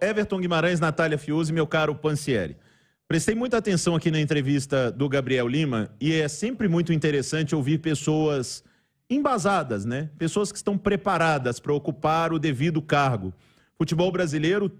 Everton Guimarães, Natália Fiuza meu caro Pancieri. Prestei muita atenção aqui na entrevista do Gabriel Lima e é sempre muito interessante ouvir pessoas embasadas, né? Pessoas que estão preparadas para ocupar o devido cargo. Futebol brasileiro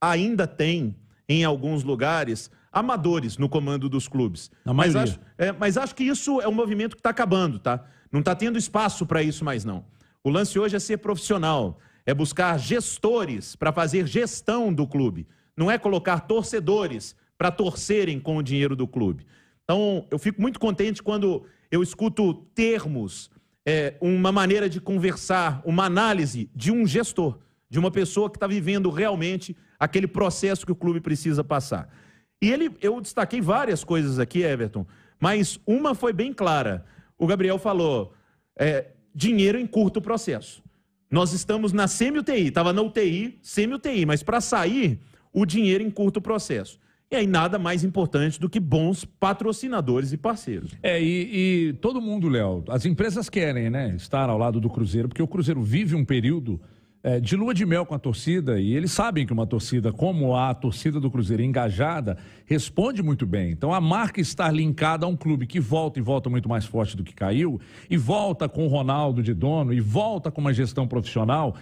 ainda tem, em alguns lugares, amadores no comando dos clubes. Mas acho, é, mas acho que isso é um movimento que está acabando, tá? Não está tendo espaço para isso mais, não. O lance hoje é ser profissional é buscar gestores para fazer gestão do clube, não é colocar torcedores para torcerem com o dinheiro do clube. Então, eu fico muito contente quando eu escuto termos, é, uma maneira de conversar, uma análise de um gestor, de uma pessoa que está vivendo realmente aquele processo que o clube precisa passar. E ele, eu destaquei várias coisas aqui, Everton, mas uma foi bem clara. O Gabriel falou: é, dinheiro encurta o processo. Nós estamos na semi-UTI, estava na UTI, semi-UTI, mas para sair, o dinheiro encurta o processo. E aí nada mais importante do que bons patrocinadores e parceiros. É, e, e todo mundo, Léo, as empresas querem, né, estar ao lado do Cruzeiro, porque o Cruzeiro vive um período é, de lua de mel com a torcida e eles sabem que uma torcida como a torcida do Cruzeiro engajada responde muito bem. Então a marca estar linkada a um clube que volta e volta muito mais forte do que caiu e volta com o Ronaldo de dono e volta com uma gestão profissional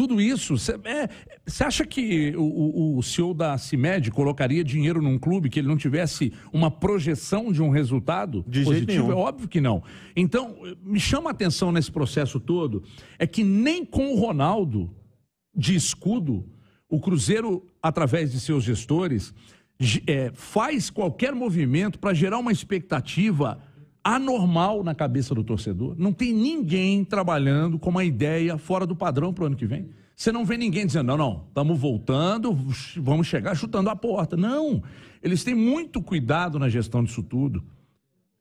tudo isso. Você é, acha que o, o da CIMED colocaria dinheiro num clube que ele não tivesse uma projeção de um resultado de positivo? É óbvio que não. Então, me chama a atenção nesse processo todo é que nem com o Ronaldo de escudo, o Cruzeiro, através de seus gestores, é, faz qualquer movimento para gerar uma expectativa anormal na cabeça do torcedor. Não tem ninguém trabalhando com uma ideia fora do padrão para o ano que vem. Você não vê ninguém dizendo, não, não, estamos voltando, vamos chegar chutando a porta. Não. Eles têm muito cuidado na gestão disso tudo.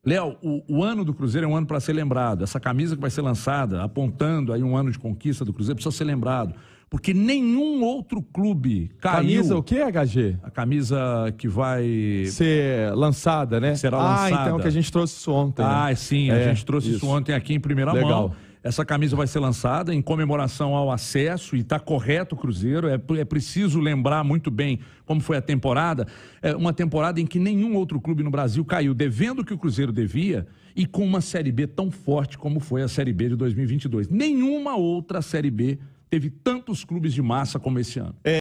Léo, o, o, ano do Cruzeiro é um ano para ser lembrado. Essa camisa que vai ser lançada, apontando aí um ano de conquista do Cruzeiro, precisa ser lembrado. Porque nenhum outro clube caiu. Camisa o quê, HG? A camisa que vai. Ser lançada, né? Será ah, lançada. Ah, então que a gente trouxe isso ontem. Né? Ah, né? sim, é, a gente trouxe isso. isso. ontem aqui em primeira Legal. mão. Essa camisa vai ser lançada em comemoração ao acesso e está correto o Cruzeiro. É, é preciso lembrar muito bem como foi a temporada. É uma temporada em que nenhum outro clube no Brasil caiu, devendo o que o Cruzeiro devia e com uma Série B tão forte como foi a Série B de 2022. Nenhuma outra Série B teve tantos clubes de massa como esse ano. É.